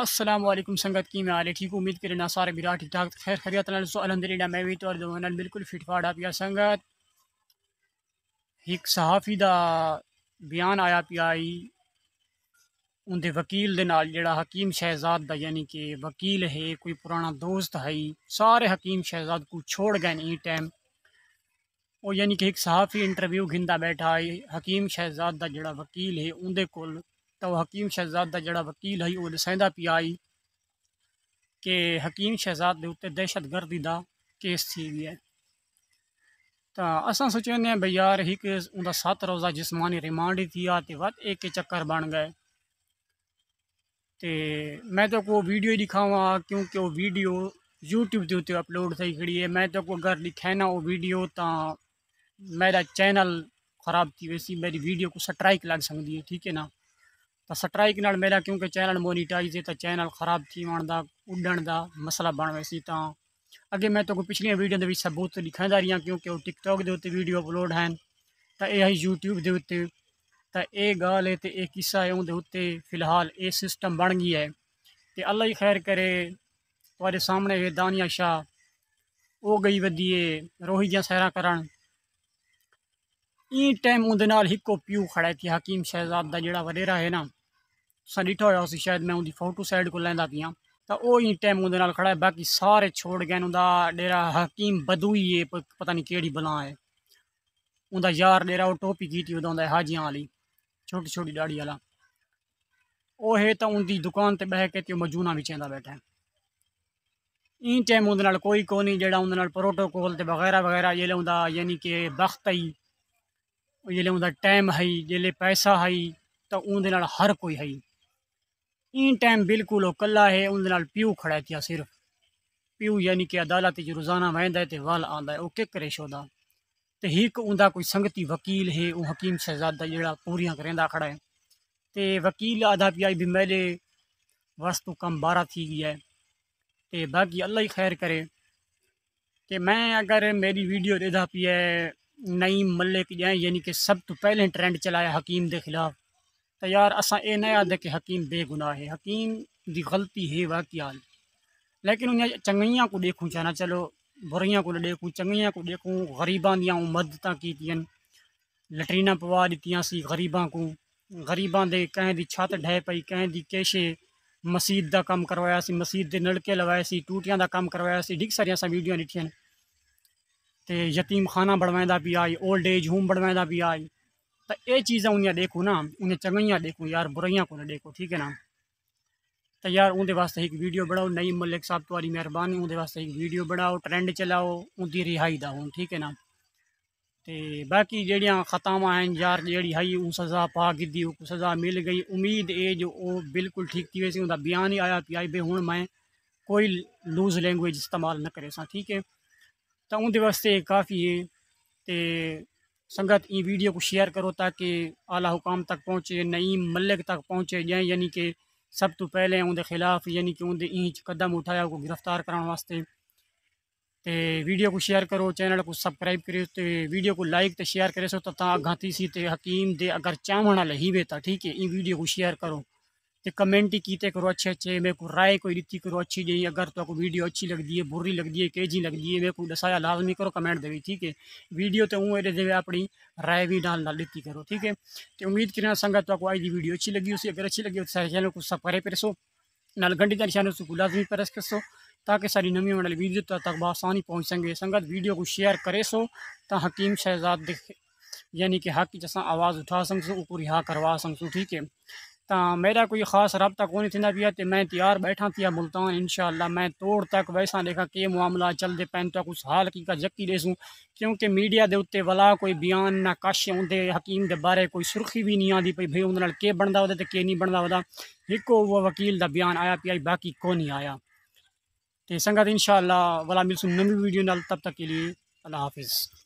असलम संगत की मैं आले ठीक उम्मीद करें ना सारे बिरा ठीक ठाक खैर खैरियत अलहमदिल्ला मैं भी तो अर्दन बिल्कुल फिट फाट आप संगत एक सहाफ़ी का बयान आया पिया आई उनके वकील के नाल जड़ा हकीम शहजाद का यानी कि वकील है कोई पुराना दोस्त है सारे हकीम शहजाद को छोड़ गए नहीं टाइम और यानी कि एक सहाफ़ी इंटरव्यू घिंदा बैठा है हकीम शहजाद का जड़ा वकील है उनके कोल तो हकीम शहजाद का जरा वकील है वह दसादा पी आई कि हकीम शहजाद के उत्ते दहशतगर्दी का केस थी है तो असा सोचने भाई यार एक उनका सत रोज़ा जिसमानी रिमांड ही थी तो वत एक चक्कर बन गए तो मैं तो को वीडियो दिखावा क्योंकि वो वीडियो यूट्यूब के उत्ते अपलोड थी खड़ी है मैं तो को अगर ना वो वीडियो तो मेरा चैनल ख़राब थी वैसी मेरी वीडियो को स्ट्राइक लग सकती है ठीक है ना ਤਾਂ ਸਟ੍ਰਾਈਕ ਨਾਲ ਮੇਰਾ ਕਿਉਂਕਿ ਚੈਨਲ ਮੋਨੀਟਾਈਜ਼ ਹੈ ਤਾਂ ਚੈਨਲ ਖਰਾਬ ਥੀ ਵਣ ਦਾ ਉੱਡਣ ਦਾ ਮਸਲਾ ਬਣ ਵੈਸੀ ਤਾਂ ਅੱਗੇ ਮੈਂ ਤੁਹਾਨੂੰ ਪਿਛਲੀਆਂ ਵੀਡੀਓ ਦੇ ਵਿੱਚ ਸਬੂਤ ਦਿਖਾਉਂਦਾ ਰਿਹਾ ਕਿਉਂਕਿ ਉਹ ਟਿਕਟੌਕ ਦੇ ਉੱਤੇ ਵੀਡੀਓ ਅਪਲੋਡ ਹਨ ਤਾਂ ਇਹ ਹੈ YouTube ਦੇ ਉੱਤੇ ਤਾਂ ਇਹ ਗੱਲ ਹੈ ਤੇ ਇਹ ਕਿੱਸਾ ਹੈ ਉਹਦੇ ਉੱਤੇ ਫਿਲਹਾਲ ਇਹ ਸਿਸਟਮ ਬਣ ਗਿਆ ਹੈ ਤੇ ਅੱਲਾ ਹੀ ਖੈਰ ਕਰੇ ਤੁਹਾਡੇ ਸਾਹਮਣੇ ਇਹ ਦਾਨੀਆ ਸ਼ਾ ਉਹ ਗਈ ਵਧੀਏ ਰੋਹੀਆਂ ਸਹਿਰਾ ਕਰਨ इन टाइम उन्द्र इको प्यू खड़ा थी हकीम शहजाद का जोड़ा वडेरा है ना तुम डिठा हुआ उस शायद मैं उनकी फोटो साइड को लेंदा पी तो वो इन टाइम उन्द्र खड़ा है बाकी सारे छोड़ गए उनका डेरा हकीम बदू ही है पता नहीं कि बला है उनका यार डेरा वो टोपी की बता हाजियाँ वाली छोटी छोटी डाड़ी वाला वो है तो उनकी दुकान पर बह के मजूना भी चाहता बैठा है इन टाइम उन्द्र कोई कौन नहीं जो उन्द्र प्रोटोकॉल तो वगैरह वगैरह जो उनका यानी कि वक्त ही जल टाइम है जल पैसा है तो उनके हर कोई है इन टाइम बिल्कुल कला है उनके प्यू खड़ा थिया सिर्फ प्यू यानी कि अदालत जो रोजाना वेंदा है तो वाल आंदा है वह किक करे शोधा तो एक उनका कोई संगती वकील है वह हकीम शहजादा जड़ा पूरियां करेंदा खड़ा है तो वकील आधा आई भी मेले वस्तु कम बारा थी गई है तो बाकी अल्लाह ही खैर करे कि मैं अगर मेरी वीडियो देता पी है नईम मलिक जैं यानी कि सब तो पहले ट्रेंड चलाया हकीम के खिलाफ तो यार असा ये नहीं आदे कि हकीम बेगुनाह है हकीम की गलती है वाकियाल लेकिन उन्हें चंगाइया को देखूँ चाहना चलो बुराइया को देखूँ चंगाइया को देखूँ गरीबा दियाँ मदद की लटरीना पवा दितियाँ सी गरीबा को गरीबा दे कें की छत ढह पई कें कैशे मसीद का कम करवाया सी मसीद के नलके लगाए सी टूटियाँ का कम करवाया सी डिग सारिया सा वीडियो दिखियाँ तो यतीम खाना बनवाएं भी आई ओल्ड एज होम बनवाएं भी आई तो ये चीज़ा उन्हें देखो ना उन्हें चङियां देखो यार बुराइया को देखो ठीक है ना तो यार उनके वास्ते एक वीडियो बनाओ नई मलिक साहब तुम्हारी मेहरबानी उनके वास्ते एक वीडियो बनाओ ट्रेंड चलाओ उनकी रिहाई दा हूँ ठीक है ना तो बाकी जड़िया खतम हैं यार जड़ी हई उन सज़ा पा गिदी सज़ा मिल गई उम्मीद ये जो वो बिल्कुल ठीक थी वैसे उनका बयान ही आया पी आई बे हूँ मैं कोई लूज लैंग्वेज इस्तेमाल न करे ठीक है तो उन ਵਾਸਤੇ काफ़ी है संगत ये वीडियो को शेयर करो ताकि आला हुकाम तक पहुँचे नई मलिक तक पहुँचे जाए यानी कि सब तो पहले उनके खिलाफ यानी कि उनके इंच कदम उठाया को गिरफ्तार कराने वास्ते तो वीडियो को शेयर करो चैनल को सब्सक्राइब करो तो वीडियो को लाइक तो शेयर करे सो तो अगती सी तो हकीम दे अगर चावण ही बेता ठीक है ये वीडियो को शेयर करो तो कमेंट किते करो अच्छे अच्छे मेरे को राय कोई दित्ती करो अच्छी जी अगर तो को वीडियो अच्छी लगती है बुरी लगती है केजी लगती है मेरे को दसाया लाजमी करो कमेंट देवी ठीक है वीडियो तो ऊँ दे अपनी राय भी डाल डाल दित्ती करो ठीक है तो उम्मीद करना संगत तो आज की वीडियो अच्छी लगी उसे अगर अच्छी लगी तो सारे चैनल को सब्सक्राइब करो नाल गंढी का निशान उसको लाजमी प्रेस सो ताकि सारी नवी वाली वीडियो तक तक बसानी पहुँच सके संगत वीडियो को शेयर करे सो तो हकीम शहजाद देखे यानी कि हक जैसा आवाज़ उठा समझो उसको रिहा करवा समझो ठीक है तो मेरा कोई ख़ास रबता कौन नहीं थी पिया मैं तैयार बैठा थी मुल्तान इन शाला मैं तोड़ तक वैसा देखा कि मामला चलते पैन तक उस हाल की का जक्की देसूँ क्योंकि मीडिया के उत्ते वाला कोई बयान ना कश उनके हकीम के बारे कोई सुर्खी भी नहीं आती पई भाई उन्होंने के बनता वह के नहीं बनता वह एको वो वकील का बयान आया पी आई बाकी कौन नहीं आया तो संगत इन शाला वाला मिलसूँ नवी वीडियो तब तक के लिए अल्लाह हाफिज़